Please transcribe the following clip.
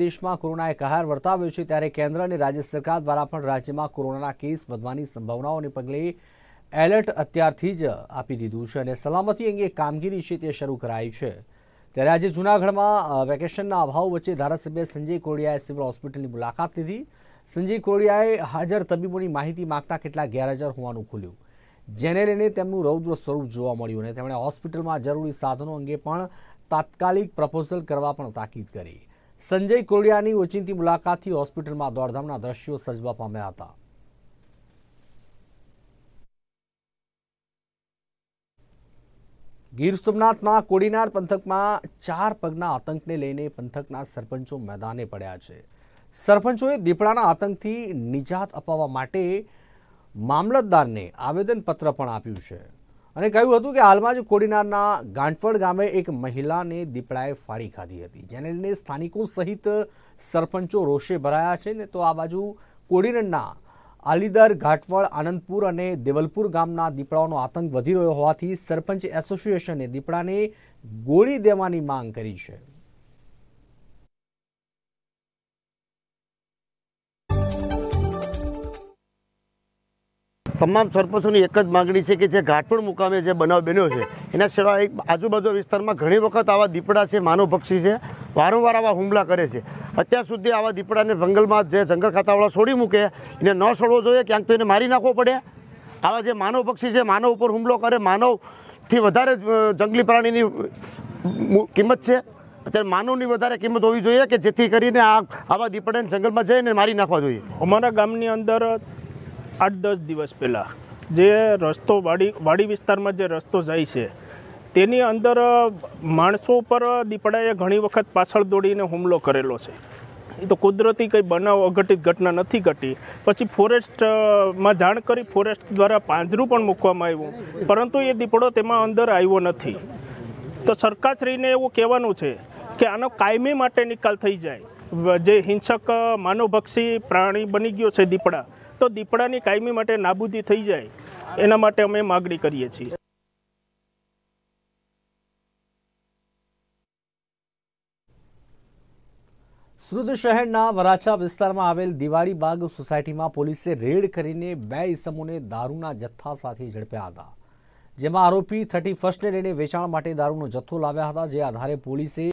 દેશમાં કોરોનાએ કહાર વર્તાવ્યો છે ત્યારે કેન્દ્ર અને રાજ્ય સરકાર દ્વારા પણ રાજ્યમાં કોરોનાના કેસ વધવાની સંભાવનાઓને પગલે એલર્ટ અત્યારથી જ આપી દીધું છે અને સલામતી અંગે કામગીરી છે તે શરૂ કરાઈ છે ત્યારે આજે જૂનાગઢમાં વેકેશનના અભાવ વચ્ચે ધારાસભ્ય સંજય કોડિયાએ સિવિલ હોસ્પિટલની મુલાકાત લીધી સંજય કોડિયાએ હાજર તબીબોની માહિતી માગતા કેટલા ગેરહાજર હોવાનું ખુલ્યું જેને લઈને તેમનું રૌદ્ર સ્વરૂપ જોવા મળ્યું અને તેમણે હોસ્પિટલમાં જરૂરી સાધનો અંગે પણ તાત્કાલિક પ્રપોઝલ કરવા પણ તાકીદ કરી સંજય કોડિયાની ઓચિંતી મુલાકાતથી હોસ્પિટલમાં દોડધામના દ્રશ્યો સર્જવા પામ્યા હતા ગીર સોમનાથના કોડીનાર પંથકમાં ચાર પગના આતંકને લઈને પંથકના સરપંચો મેદાને પડ્યા છે સરપંચોએ દીપડાના આતંકથી નિજાત અપાવવા માટે મામલતદારને આવેદનપત્ર પણ આપ્યું છે અને કહ્યું હતું કે હાલમાં જ કોડીનારના ગાંઠવડ ગામે એક મહિલાને દીપડાએ ફાડી ખાધી હતી જેને લઈને સ્થાનિકો સહિત સરપંચો રોષે ભરાયા છે ને તો આ બાજુ કોડીનારના આલીદર ઘાટવડ આનંદપુર અને દેવલપુર ગામના દીપડાઓનો આતંક વધી રહ્યો હોવાથી સરપંચ એસોસિએશને દીપડાને ગોળી દેવાની માંગ કરી છે તમામ સરપંચોની એક જ માગણી છે કે જે ઘાટપણ મુકામે જે બનાવ બન્યો છે એના સિવાય આજુબાજુ વિસ્તારમાં ઘણી વખત આવા દીપડા છે માનવ પક્ષી છે વારંવાર આવા હુમલા કરે છે અત્યાર સુધી આવા દીપડાને જંગલમાં જે જંગલ ખાતાવાળા છોડી મૂકે એને ન છોડવો જોઈએ ક્યાંક તો એને મારી નાખવો પડે આવા જે માનવ પક્ષી છે માનવ ઉપર હુમલો કરે માનવથી વધારે જંગલી પ્રાણીની કિંમત છે અત્યારે માનવની વધારે કિંમત હોવી જોઈએ કે જેથી કરીને આ આવા દીપડાને જંગલમાં જઈને મારી નાખવા જોઈએ અમારા ગામની અંદર આઠ દસ દિવસ પહેલાં જે રસ્તો વાડી વાડી વિસ્તારમાં જે રસ્તો જાય છે તેની અંદર માણસો ઉપર દીપડાએ ઘણી વખત પાછળ દોડીને હુમલો કરેલો છે એ તો કુદરતી કંઈ બનાવ અઘટિત ઘટના નથી ઘટી પછી ફોરેસ્ટમાં જાણ કરી ફોરેસ્ટ દ્વારા પાંજરું પણ મૂકવામાં આવ્યું પરંતુ એ દીપડો તેમાં અંદર આવ્યો નથી તો સરકારશ્રીને એવું કહેવાનું છે કે આનો કાયમી માટે નિકાલ થઈ જાય જે હિંસક માનવભક્ષી પ્રાણી બની ગયો છે દીપડા તો દીપડાની કાયમી માટે નાબૂદી થઈ જાય એના માટે અમે માગણી કરીએ છીએ સુરત શહેરના વરાછા વિસ્તારમાં આવેલ દિવાળી બાગ સોસાયટીમાં પોલીસે રેડ કરીને બે ઇસમોને દારૂના જથ્થા સાથે ઝડપ્યા હતા જેમાં આરોપી થર્ટી ફર્સ્ટને લઈને વેચાણ માટે દારૂનો જથ્થો લાવ્યા હતા જે આધારે પોલીસે